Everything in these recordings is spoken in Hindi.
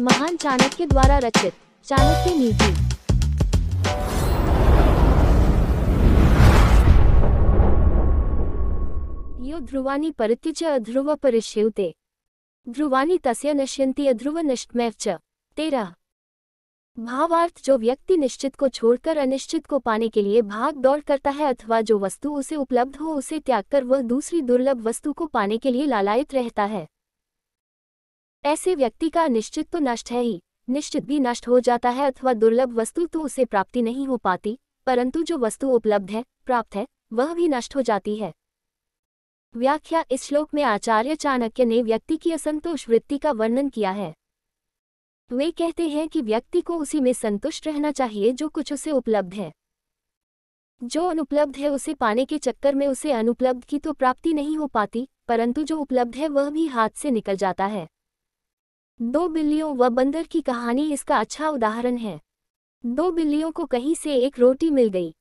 महान चाणक्य द्वारा रचित चाणक्य नीति यो ध्रुवानि अध्रुव अध्रुवपरिष्यूते ध्रुवानी तस्य अध्रुव अध्रुवनिष्ठमैव च तेरह भावार्थ जो व्यक्ति निश्चित को छोड़कर अनिश्चित को पाने के लिए भाग दौड़ करता है अथवा जो वस्तु उसे उपलब्ध हो उसे त्याग कर वह दूसरी दुर्लभ वस्तु को पाने के लिए लालायित रहता है ऐसे व्यक्ति का निश्चित तो नष्ट है ही निश्चित भी नष्ट हो जाता है अथवा दुर्लभ वस्तु तो उसे प्राप्ति नहीं हो पाती परंतु जो वस्तु उपलब्ध है प्राप्त है वह भी नष्ट हो जाती है व्याख्या इस श्लोक में आचार्य चाणक्य ने व्यक्ति की असंतोष वृत्ति का वर्णन किया है वे कहते हैं कि व्यक्ति को उसी में संतुष्ट रहना चाहिए जो कुछ उसे उपलब्ध है जो अनुपलब्ध है उसे पाने के चक्कर में उसे अनुपलब्ध की तो प्राप्ति नहीं हो पाती परंतु जो उपलब्ध है वह भी हाथ से निकल जाता है दो बिल्लियों व बंदर की कहानी इसका अच्छा उदाहरण है दो बिल्लियों को कहीं से एक रोटी मिल गई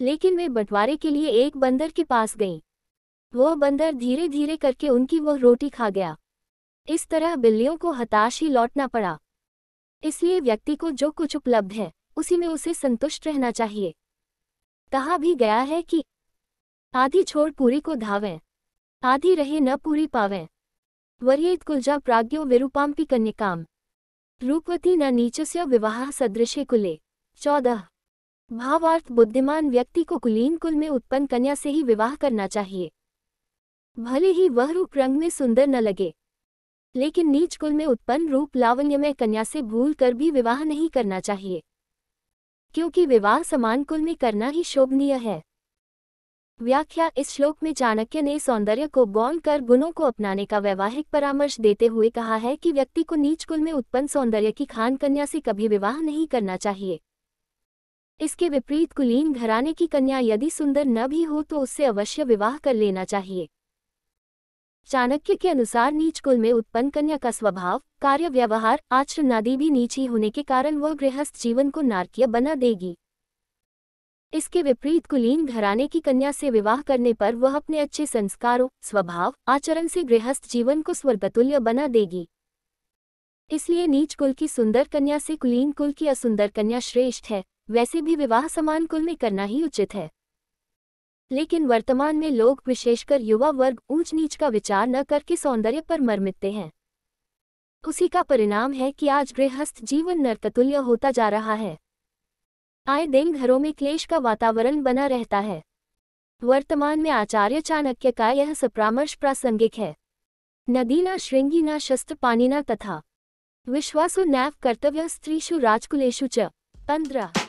लेकिन वे बंटवारे के लिए एक बंदर के पास गईं वह बंदर धीरे धीरे करके उनकी वह रोटी खा गया इस तरह बिल्लियों को हताश ही लौटना पड़ा इसलिए व्यक्ति को जो कुछ उपलब्ध है उसी में उसे संतुष्ट रहना चाहिए कहा भी गया है कि आधी छोड़ पूरी को धावें आधी रहे न पूरी पावें कुलजा प्राज्ञो विरूपाम्पि कन्यकाम् रूपवती न नीचस्य विवाह सदृश कुले चौदह भावार्थ बुद्धिमान व्यक्ति को कुलीन कुल में उत्पन्न कन्या से ही विवाह करना चाहिए भले ही वह रूप रंग में सुंदर न लगे लेकिन नीच कुल में उत्पन्न रूप लावण्य में कन्या से भूल कर भी विवाह नहीं करना चाहिए क्योंकि विवाह समान कुल में करना ही शोभनीय है व्याख्या इस श्लोक में चाणक्य ने सौंदर्य को गौन कर गुणों को अपनाने का वैवाहिक परामर्श देते हुए कहा है कि व्यक्ति को नीच कुल में उत्पन्न सौंदर्य की खान कन्या से कभी विवाह नहीं करना चाहिए इसके विपरीत कुलीन घराने की कन्या यदि सुंदर न भी हो तो उससे अवश्य विवाह कर लेना चाहिए चाणक्य के अनुसार नीच कुल में उत्पन्न कन्या का स्वभाव कार्य व्यवहार आचरण आदि भी नीची होने के कारण वह गृहस्थ जीवन को नारकीय बना देगी इसके विपरीत कुलीन घराने की कन्या से विवाह करने पर वह अपने अच्छे संस्कारों स्वभाव आचरण से गृहस्थ जीवन को स्वर्गतुल्य बना देगी इसलिए नीच कुल की सुंदर कन्या से कुलीन कुल की असुंदर कन्या श्रेष्ठ है वैसे भी विवाह समान कुल में करना ही उचित है लेकिन वर्तमान में लोग विशेषकर युवा वर्ग ऊंच नीच का विचार न करके सौंदर्य पर मरमिटते हैं उसी का परिणाम है कि आज गृहस्थ जीवन नर्कतुल्य होता जा रहा है आए दिन घरों में क्लेश का वातावरण बना रहता है वर्तमान में आचार्य चाणक्य का यह सपरामर्श प्रासंगिक है नदी श्रृंगी न शस्त्र पानी न तथा विश्वासु नैव कर्तव्य स्त्रीषु राजकुलेशु च पंद्रह